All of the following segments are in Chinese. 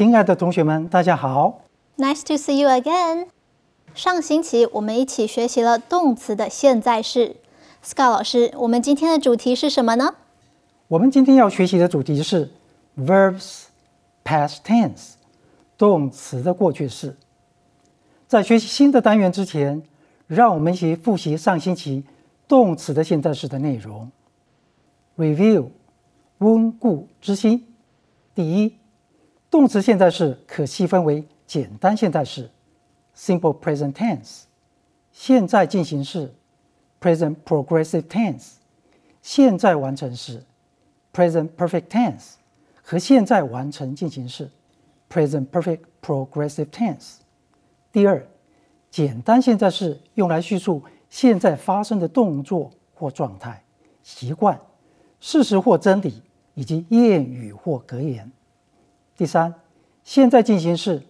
亲爱的同学们，大家好。Nice to see you again。上星期我们一起学习了动词的现在式。Scott 老师，我们今天的主题是什么呢？我们今天要学习的主题是 verbs past tense，动词的过去式。在学习新的单元之前，让我们一起复习上星期动词的现在式的内容。Review，温故知新。第一。动词现在式可细分为简单现在式 （simple present tense）、现在进行式 （present progressive tense）、现在完成式 （present perfect tense） 和现在完成进行式 （present perfect progressive tense）。第二，简单现在式用来叙述现在发生的动作或状态、习惯、事实或真理以及谚语或格言。第三，现在进行式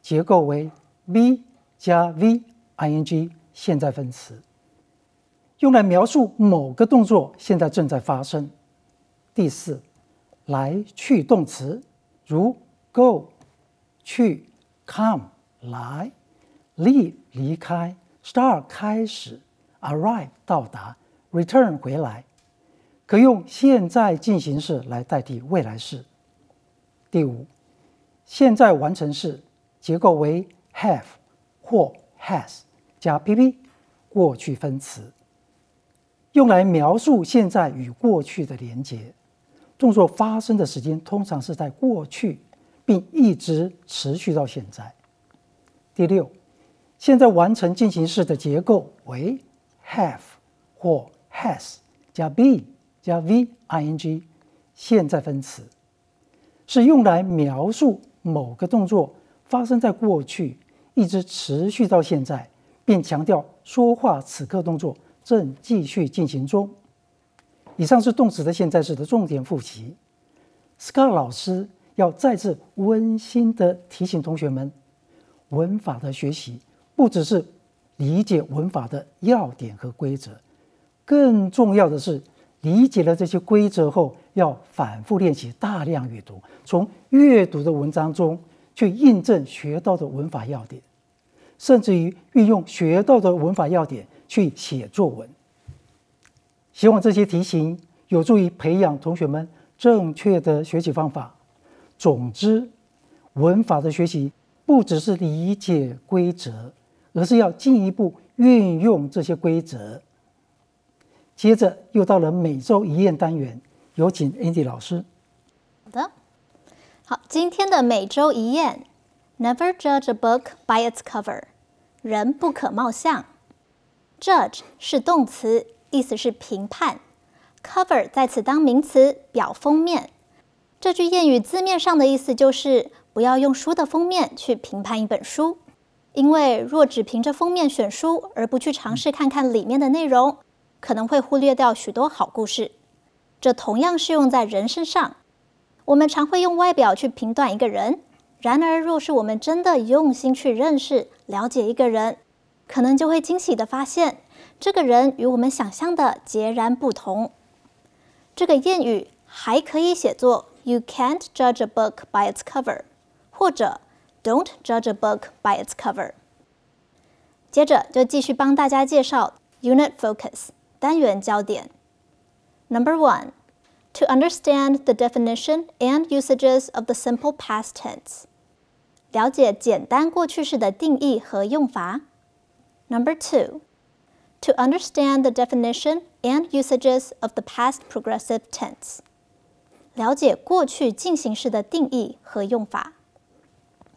结构为 v 加 v ing 现在分词，用来描述某个动作现在正在发生。第四，来去动词如 go 去，come 来，leave 离开，start 开始，arrive 到达，return 回来，可用现在进行式来代替未来式。第五。现在完成式结构为 have 或 has 加 P P 过去分词，用来描述现在与过去的连接。动作发生的时间通常是在过去，并一直持续到现在。第六，现在完成进行式的结构为 have 或 has 加 be 加 V I N G 现在分词，是用来描述。某个动作发生在过去，一直持续到现在，并强调说话此刻动作正继续进行中。以上是动词的现在式的重点复习。scar 老师要再次温馨的提醒同学们，文法的学习不只是理解文法的要点和规则，更重要的是。理解了这些规则后，要反复练习，大量阅读，从阅读的文章中去印证学到的文法要点，甚至于运用学到的文法要点去写作文。希望这些题型有助于培养同学们正确的学习方法。总之，文法的学习不只是理解规则，而是要进一步运用这些规则。接着又到了每周一验单元，有请 Andy 老师。好的，好，今天的每周一验 n e v e r judge a book by its cover”，人不可貌相。Judge 是动词，意思是评判；cover 在此当名词，表封面。这句谚语字面上的意思就是不要用书的封面去评判一本书，因为若只凭着封面选书，而不去尝试看看里面的内容。可能会忽略掉许多好故事，这同样适用在人身上。我们常会用外表去评断一个人，然而，若是我们真的用心去认识、了解一个人，可能就会惊喜地发现，这个人与我们想象的截然不同。这个谚语还可以写作 “You can't judge a book by its cover”，或者 “Don't judge a book by its cover”。接着就继续帮大家介绍 Unit Focus。Number one, to understand the definition and usages of the simple past Number two, to understand the definition and usages of the past progressive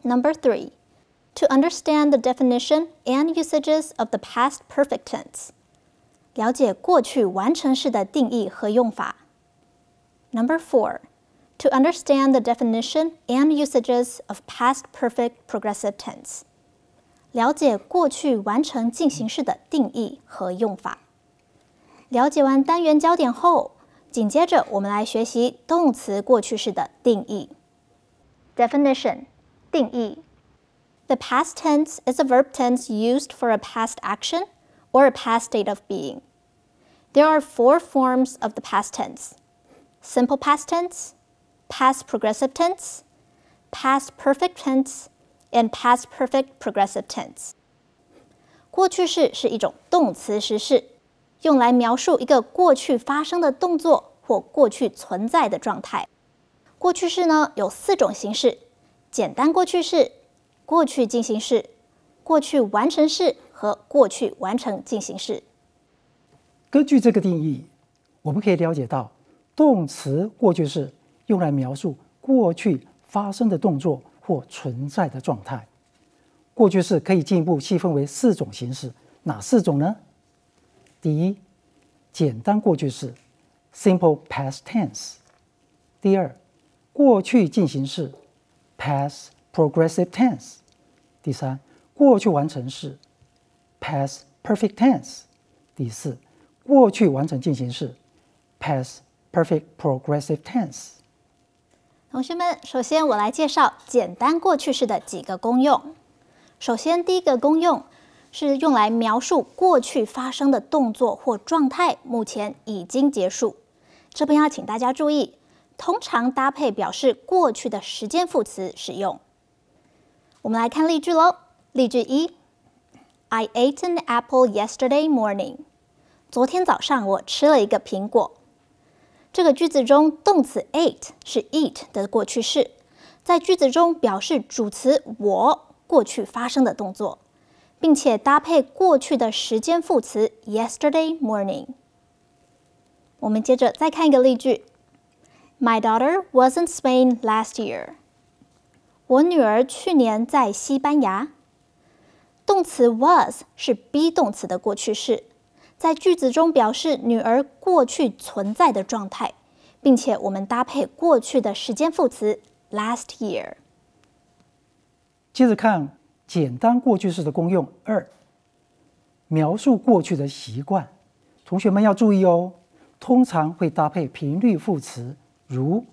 Number three, to understand the definition and usages of the past perfect tense。了解过去完成式的定义和用法。Number four, to understand the definition and usages of past perfect progressive tense，了解过去完成进行式的定义和用法。了解完单元焦点后，紧接着我们来学习动词过去式的定义。Definition，定义。The past tense is a verb tense used for a past action or a past state of being. There are four forms of the past tense. Simple past tense, past progressive tense, past perfect tense, and past perfect progressive tense. 和过去完成进行式。根据这个定义，我们可以了解到，动词过去式用来描述过去发生的动作或存在的状态。过去式可以进一步细分为四种形式，哪四种呢？第一，简单过去式 （simple past tense）。第二，过去进行式 （past progressive tense）。第三，过去完成式。Past perfect tense，第四，过去完成进行式，past perfect progressive tense。同学们，首先我来介绍简单过去式的几个功用。首先，第一个功用是用来描述过去发生的动作或状态，目前已经结束。这边要请大家注意，通常搭配表示过去的时间副词使用。我们来看例句喽。例句一。I ate an apple yesterday morning. 昨天早上我吃了一个苹果。这个句子中，动词 ate 是 eat 的过去式，在句子中表示主词我过去发生的动作，并且搭配过去的时间副词 yesterday morning。我们接着再看一个例句：My daughter was in Spain last year. 我女儿去年在西班牙。动词 was 是 be 动词的过去式，在句子中表示女儿过去存在的状态，并且我们搭配过去的时间副词 last year。接着看简单过去式的功用二：描述过去的习惯。同学们要注意哦，通常会搭配频率副词，如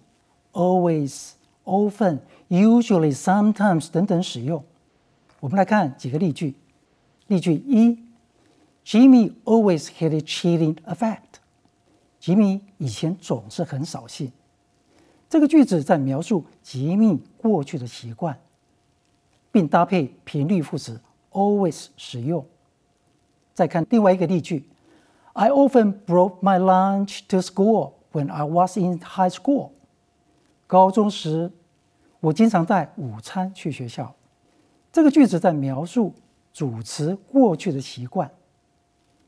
always、often、usually、sometimes 等等使用。我们来看几个例句。例句一：Jimmy always had a chilling effect. Jimmy 以前总是很扫兴。这个句子在描述吉米过去的习惯，并搭配频率副词 always 使用。再看另外一个例句：I often brought my lunch to school when I was in high school. 高中时，我经常带午餐去学校。这个句子在描述主词过去的习惯，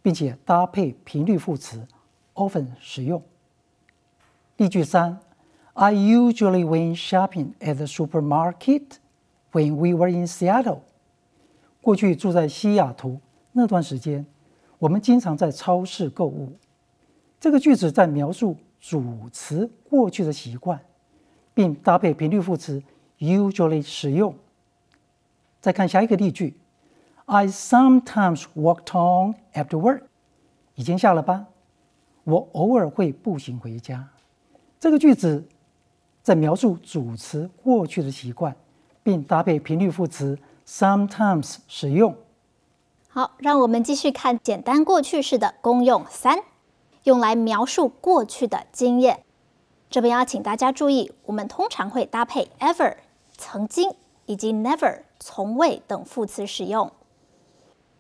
并且搭配频率副词 often 使用。例句三：I usually went shopping at the supermarket when we were in Seattle。过去住在西雅图那段时间，我们经常在超市购物。这个句子在描述主词过去的习惯，并搭配频率副词 usually 使用。再看下一个例句，I sometimes walked o n after work。已经下了班，我偶尔会步行回家。这个句子在描述主词过去的习惯，并搭配频率副词 sometimes 使用。好，让我们继续看简单过去式的功用三，用来描述过去的经验。这边要请大家注意，我们通常会搭配 ever 曾经。以及 never 从未等副词使用。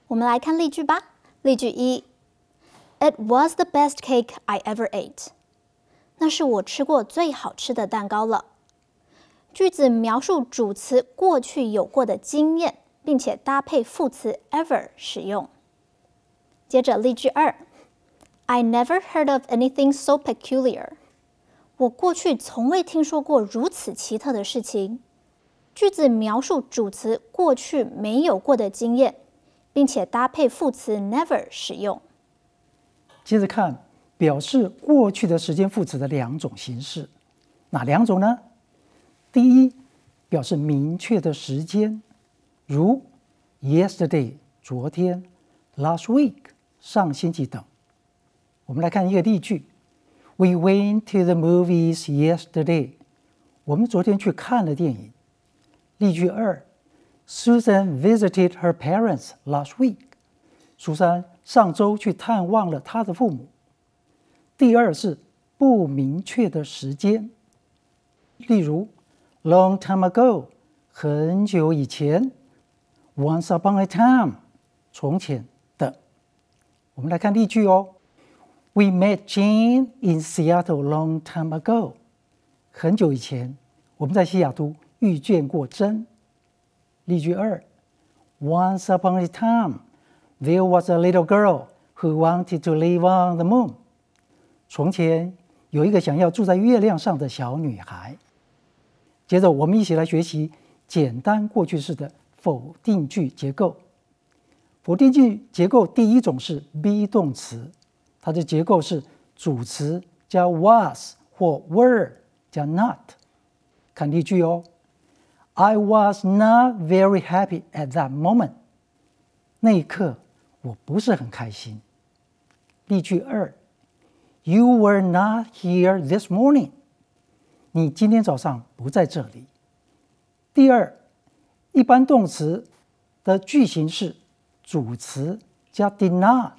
我们来看例句吧。例句一：It was the best cake I ever ate。那是我吃过最好吃的蛋糕了。句子描述主词过去有过的经验，并且搭配副词 ever 使用。接着，例句二：I never heard of anything so peculiar。我过去从未听说过如此奇特的事情。句子描述主词过去没有过的经验，并且搭配副词 never 使用。接着看表示过去的时间副词的两种形式，哪两种呢？第一，表示明确的时间，如 yesterday 昨天，last week 上星期等。我们来看一个例句：We went to the movies yesterday。我们昨天去看了电影。例句二：Susan visited her parents last week。苏珊上周去探望了她的父母。第二是不明确的时间，例如 long time ago，很久以前；once upon a time，从前等。我们来看例句哦。We met Jane in Seattle long time ago。很久以前，我们在西雅图。遇见过真。例句二：Once upon a time, there was a little girl who wanted to live on the moon. 从前有一个想要住在月亮上的小女孩。接着，我们一起来学习简单过去式的否定句结构。否定句结构第一种是 be 动词，它的结构是主词加 was 或 were 加 not。看例句哦。I was not very happy at that moment。那一刻我不是很开心。例句二，You were not here this morning。你今天早上不在这里。第二，一般动词的句型是主词加 did not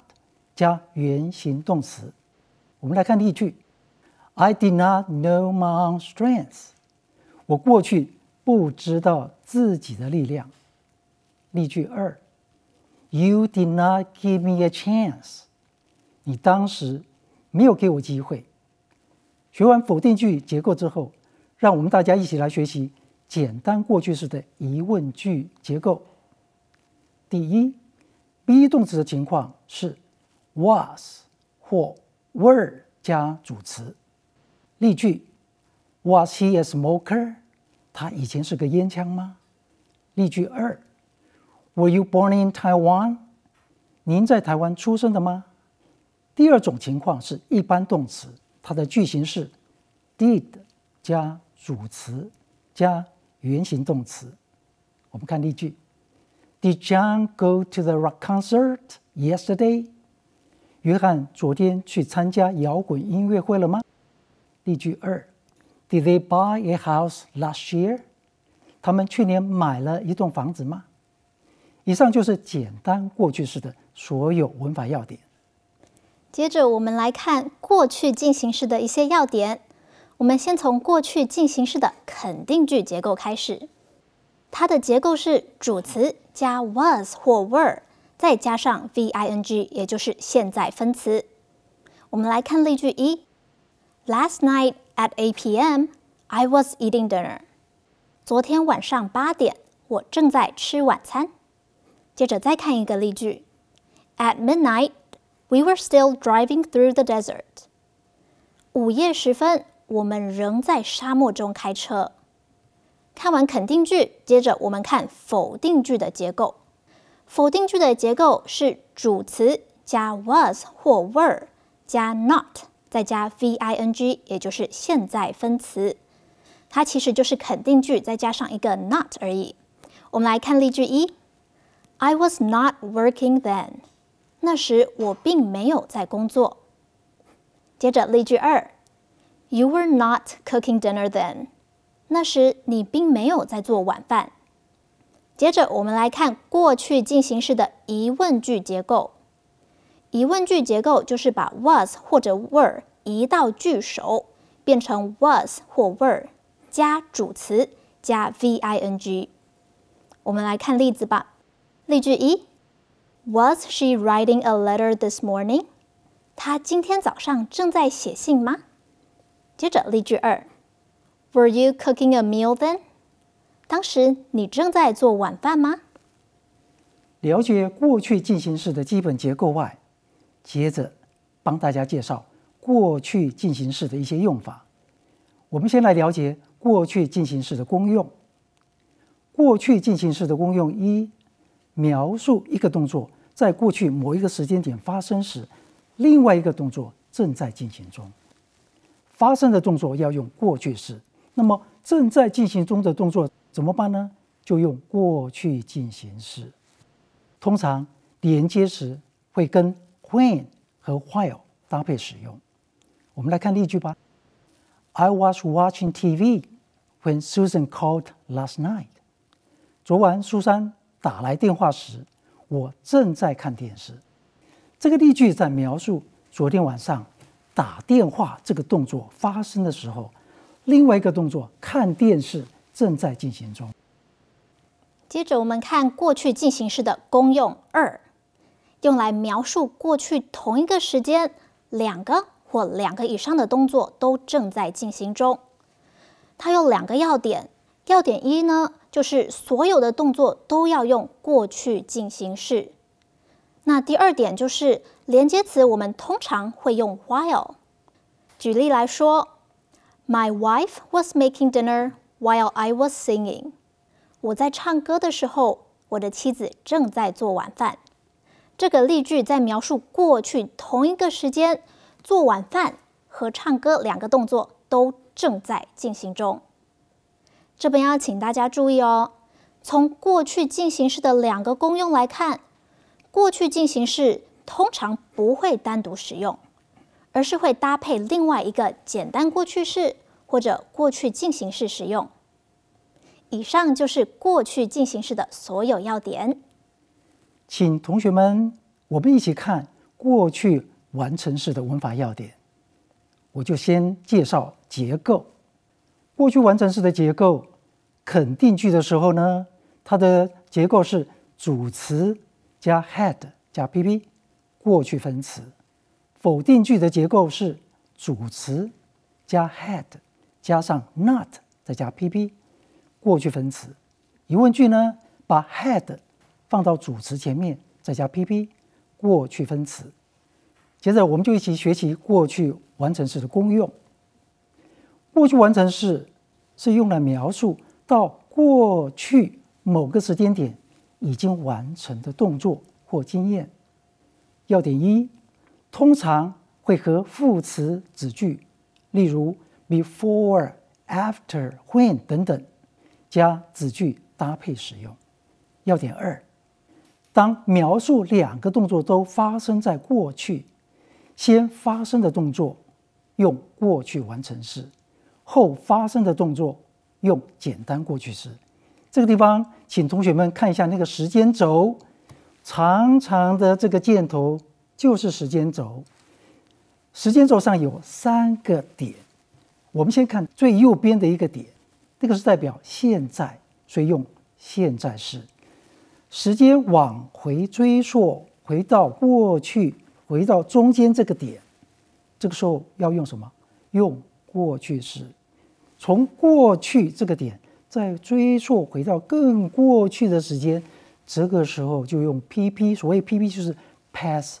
加原形动词。我们来看例句：I did not know my own strength。我过去不知道自己的力量。例句二：You did not give me a chance。你当时没有给我机会。学完否定句结构之后，让我们大家一起来学习简单过去式的疑问句结构。第一，be 动词的情况是 was 或 were 加主词。例句：Was he a smoker？他以前是个烟枪吗？例句二：Were you born in Taiwan？您在台湾出生的吗？第二种情况是一般动词，它的句型是 did 加主词加原形动词。我们看例句：Did John go to the rock concert yesterday？约翰昨天去参加摇滚音乐会了吗？例句二。Did they buy a house last year？他们去年买了一栋房子吗？以上就是简单过去式的所有文法要点。接着我们来看过去进行时的一些要点。我们先从过去进行时的肯定句结构开始，它的结构是主词加 was 或 were，再加上 v i n g，也就是现在分词。我们来看例句一：Last night. At 8 p.m., I was eating dinner. 昨天晚上八点，我正在吃晚餐。接着再看一个例句：At midnight, we were still driving through the desert. 午夜时分，我们仍在沙漠中开车。看完肯定句，接着我们看否定句的结构。否定句的结构是主词加 was 或 were 加 not。再加 v i n g，也就是现在分词，它其实就是肯定句再加上一个 not 而已。我们来看例句一：I was not working then。那时我并没有在工作。接着例句二：You were not cooking dinner then。那时你并没有在做晚饭。接着我们来看过去进行式的疑问句结构。疑问句结构就是把 was 或者 were 移到句首，变成 was 或 were 加主词加 ving。我们来看例子吧。例句一：Was she writing a letter this morning？她今天早上正在写信吗？接着，例句二：Were you cooking a meal then？当时你正在做晚饭吗？了解过去进行时的基本结构外。接着帮大家介绍过去进行式的一些用法。我们先来了解过去进行式的功用。过去进行式的功用一：描述一个动作在过去某一个时间点发生时，另外一个动作正在进行中。发生的动作要用过去式，那么正在进行中的动作怎么办呢？就用过去进行式。通常连接时会跟。when 和 while 搭配使用。我们来看例句吧。I was watching TV when Susan called last night。昨晚苏珊打来电话时，我正在看电视。这个例句在描述昨天晚上打电话这个动作发生的时候，另外一个动作看电视正在进行中。接着我们看过去进行时的功用二。用来描述过去同一个时间，两个或两个以上的动作都正在进行中。它有两个要点。要点一呢，就是所有的动作都要用过去进行式。那第二点就是连接词，我们通常会用 while。举例来说，My wife was making dinner while I was singing。我在唱歌的时候，我的妻子正在做晚饭。这个例句在描述过去同一个时间做晚饭和唱歌两个动作都正在进行中。这边要请大家注意哦，从过去进行式的两个功用来看，过去进行式通常不会单独使用，而是会搭配另外一个简单过去式或者过去进行式使用。以上就是过去进行式的所有要点。请同学们，我们一起看过去完成式的文法要点。我就先介绍结构。过去完成式的结构，肯定句的时候呢，它的结构是主词加 had 加 pp 过去分词。否定句的结构是主词加 had 加上 not 再加 pp 过去分词。疑问句呢，把 had。放到主词前面，再加 P P，过去分词。接着，我们就一起学习过去完成式的功用。过去完成式是用来描述到过去某个时间点已经完成的动作或经验。要点一，通常会和副词、子句，例如 before、after、when 等等，加子句搭配使用。要点二。当描述两个动作都发生在过去，先发生的动作用过去完成时，后发生的动作用简单过去时。这个地方，请同学们看一下那个时间轴，长长的这个箭头就是时间轴。时间轴上有三个点，我们先看最右边的一个点，那个是代表现在，所以用现在时。时间往回追溯，回到过去，回到中间这个点，这个时候要用什么？用过去式。从过去这个点再追溯回到更过去的时间，这个时候就用 P.P. 所谓 P.P. 就是 Past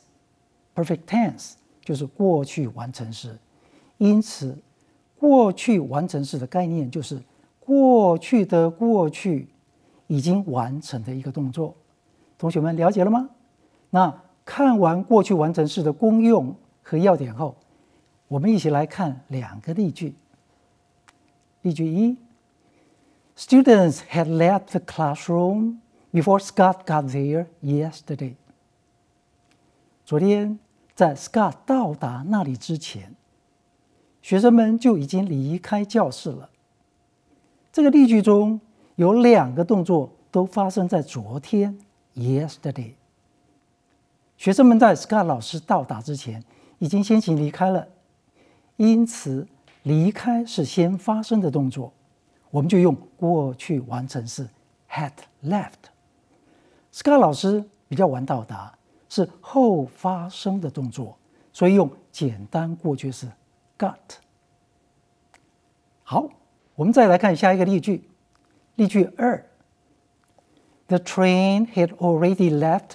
Perfect Tense，就是过去完成时。因此，过去完成时的概念就是过去的过去。已经完成的一个动作，同学们了解了吗？那看完过去完成式的功用和要点后，我们一起来看两个例句。例句一：Students had left the classroom before Scott got there yesterday。昨天在 Scott 到达那里之前，学生们就已经离开教室了。这个例句中。有两个动作都发生在昨天，yesterday。学生们在 Scott 老师到达之前已经先行离开了，因此离开是先发生的动作，我们就用过去完成式 had left。Scott 老师比较晚到达，是后发生的动作，所以用简单过去式 got。好，我们再来看下一个例句。例句二：The train had already left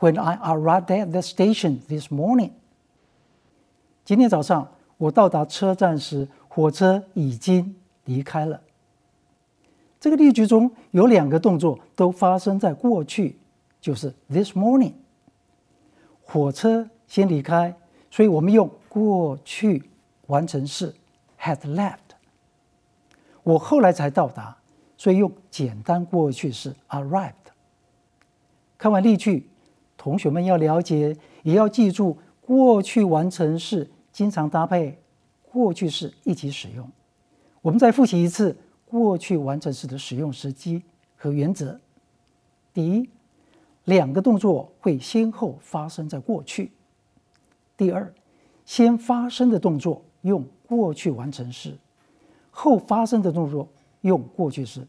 when I arrived at the station this morning。今天早上我到达车站时，火车已经离开了。这个例句中有两个动作都发生在过去，就是 this morning。火车先离开，所以我们用过去完成式 had left。我后来才到达，所以用简单过去式 arrived。看完例句，同学们要了解，也要记住，过去完成式经常搭配过去式一起使用。我们再复习一次过去完成式的使用时机和原则：第一，两个动作会先后发生在过去；第二，先发生的动作用过去完成式，后发生的动作用过去式。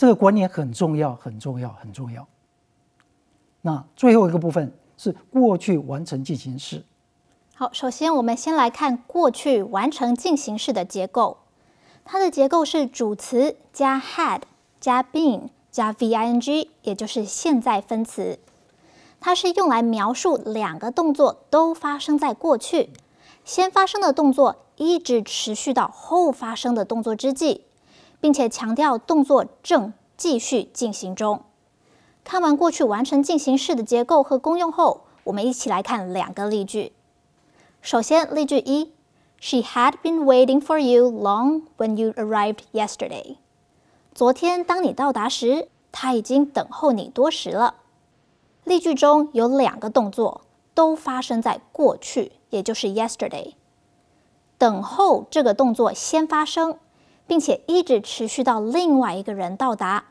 这个观念很重要，很重要，很重要。那最后一个部分是过去完成进行式。好，首先我们先来看过去完成进行式的结构。它的结构是主词加 had 加 been 加 ving，也就是现在分词。它是用来描述两个动作都发生在过去，先发生的动作一直持续到后发生的动作之际。并且强调动作正继续进行中。看完过去完成进行式的结构和功用后，我们一起来看两个例句。首先，例句一：She had been waiting for you long when you arrived yesterday。昨天当你到达时，她已经等候你多时了。例句中有两个动作都发生在过去，也就是 yesterday。等候这个动作先发生。并且一直持续到另外一个人到达，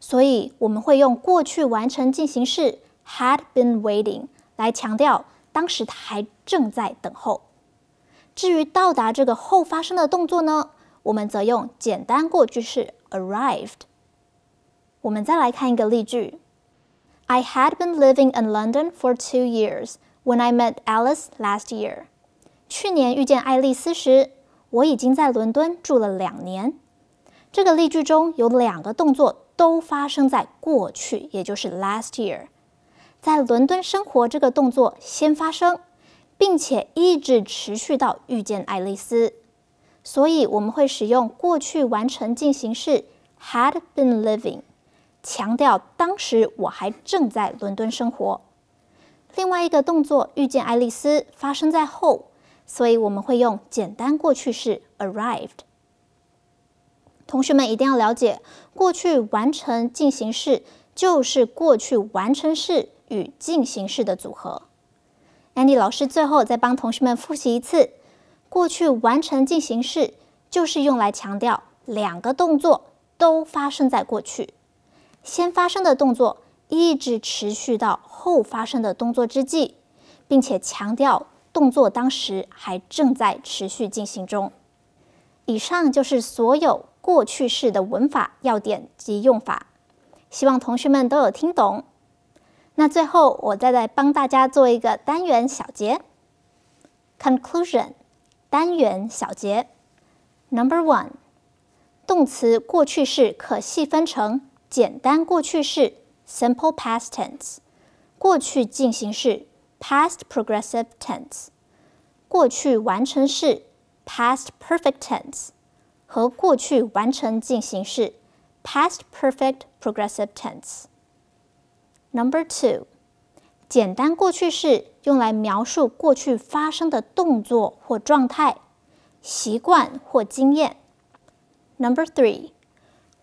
所以我们会用过去完成进行式 had been waiting 来强调当时他还正在等候。至于到达这个后发生的动作呢，我们则用简单过去式 arrived。我们再来看一个例句：I had been living in London for two years when I met Alice last year。去年遇见爱丽丝时。我已经在伦敦住了两年。这个例句中有两个动作都发生在过去，也就是 last year。在伦敦生活这个动作先发生，并且一直持续到遇见爱丽丝，所以我们会使用过去完成进行式 had been living，强调当时我还正在伦敦生活。另外一个动作遇见爱丽丝发生在后。所以我们会用简单过去式 arrived。同学们一定要了解，过去完成进行式就是过去完成式与进行式的组合。Andy 老师最后再帮同学们复习一次，过去完成进行式就是用来强调两个动作都发生在过去，先发生的动作一直持续到后发生的动作之际，并且强调。动作当时还正在持续进行中。以上就是所有过去式的文法要点及用法，希望同学们都有听懂。那最后我再来帮大家做一个单元小结。Conclusion 单元小结 Number one 动词过去式可细分成简单过去式 （Simple past tense） 过去进行式。past progressive tense，过去完成式 past perfect tense, 和过去完成进行式; past perfect progressive tense。Number two，简单过去式用来描述过去发生的动作或状态、习惯或经验。Number three，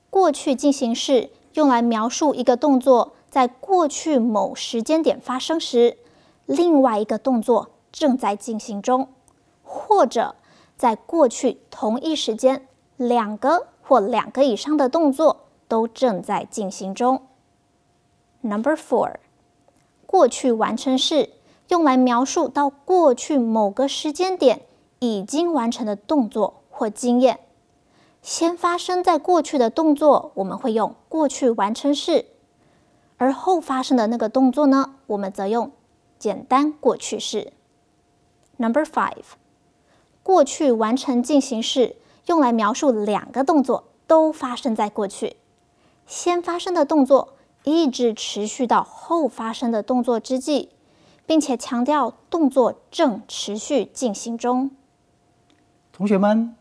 过去进行式用来描述一个动作在过去某时间点发生时。另外一个动作正在进行中，或者在过去同一时间，两个或两个以上的动作都正在进行中。Number four，过去完成式用来描述到过去某个时间点已经完成的动作或经验。先发生在过去的动作，我们会用过去完成式；而后发生的那个动作呢，我们则用。简单过去式，Number Five，过去完成进行式用来描述两个动作都发生在过去，先发生的动作一直持续到后发生的动作之际，并且强调动作正持续进行中。同学们，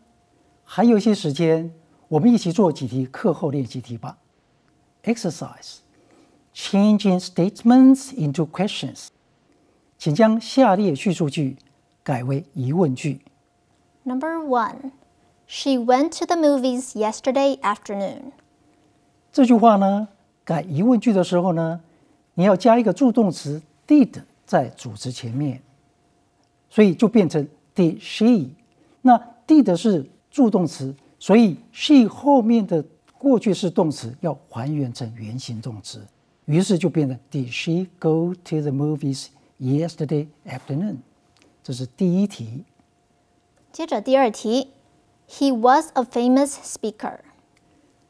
还有一些时间，我们一起做几题课后练习题吧。Exercise，Changing statements into questions。请将下列叙述句改为疑问句。Number one, she went to the movies yesterday afternoon。这句话呢，改疑问句的时候呢，你要加一个助动词 did 在主词前面，所以就变成 did she。那 did 是助动词，所以 she 后面的过去式动词要还原成原形动词，于是就变成 did she go to the movies。yesterday afternoon。这是第一题。接着第二题，He was a famous speaker。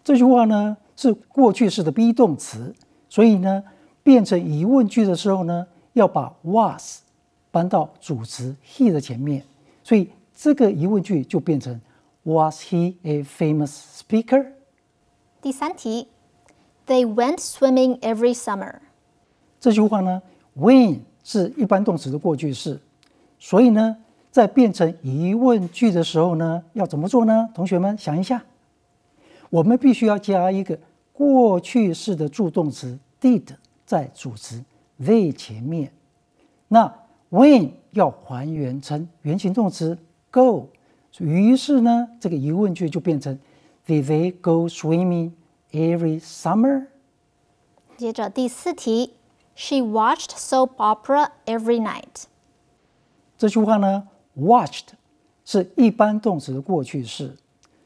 这句话呢是过去式的 be 动词，所以呢变成疑问句的时候呢，要把 was 搬到主词 he 的前面，所以这个疑问句就变成 Was he a famous speaker？第三题，They went swimming every summer。这句话呢，when 是一般动词的过去式，所以呢，在变成疑问句的时候呢，要怎么做呢？同学们想一下，我们必须要加一个过去式的助动词 did 在主词 they 前面，那 when 要还原成原形动词 go，于是呢，这个疑问句就变成 Did they go swimming every summer？接着第四题。She watched soap opera every night. 这句话呢，watched 是一般动词的过去式，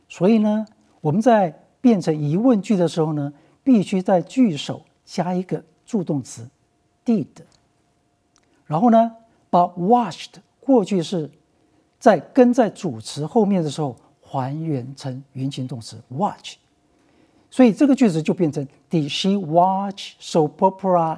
所以呢，我们在变成疑问句的时候呢，必须在句首加一个助动词 did，然后呢，把 watched 过去式在跟在主词后面的时候还原成原形动词 watch，所以这个句子就变成 Did she watch soap opera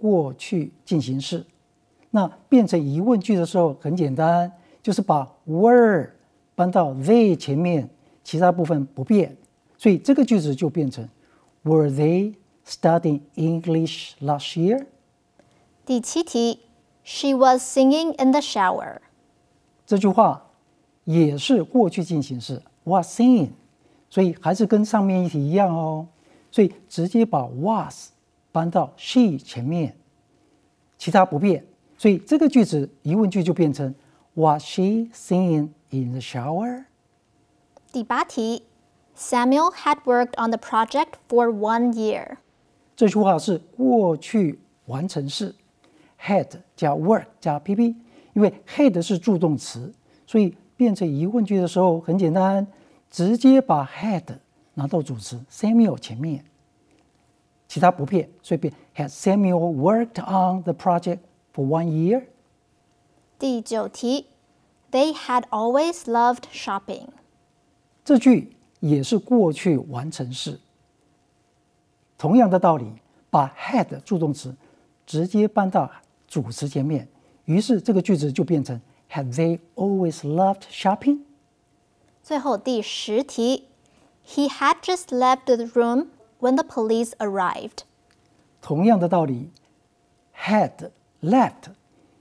过去进行式。那变成疑问句的时候很简单，就是把 were 搬到 they 前面，其他部分不变。所以这个句子就变成 Were they studying English last year？第七题，She was singing in the shower。这句话也是过去进行式 was singing，所以还是跟上面一题一样哦。所以直接把 was 搬到 she 前面，其他不变，所以这个句子疑问句就变成 Was she singing in the shower？第八题，Samuel had worked on the project for one year。这句话是过去完成式，had 加 work 加 P P，因为 had 是助动词，所以变成疑问句的时候很简单，直接把 had 拿到主词 Samuel 前面。其他不变，所以变.其他不变，所以变。Has Samuel worked on the project for one year？第九题，They had always loved shopping。这句也是过去完成式。同样的道理，把 had 助动词直接搬到主词前面，于是这个句子就变成 Had they always loved shopping？最后第十题，He had just left the room。when the police arrived. 同样的道理，had left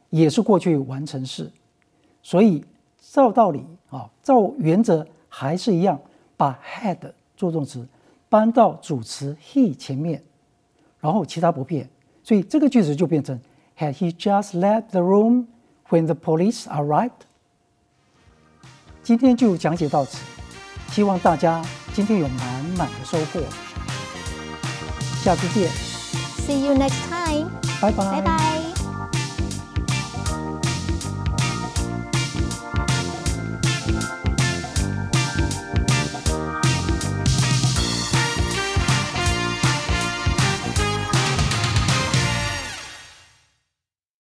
也是过去完成式，所以照道理啊，照原则还是一样，把 had 做动词搬到主词 he 前面，然后其他不变，所以这个句子就变成 Had he just left the room when the police arrived？今天就讲解到此，希望大家今天有满满的收获。下次见，See you next time，拜拜，拜拜。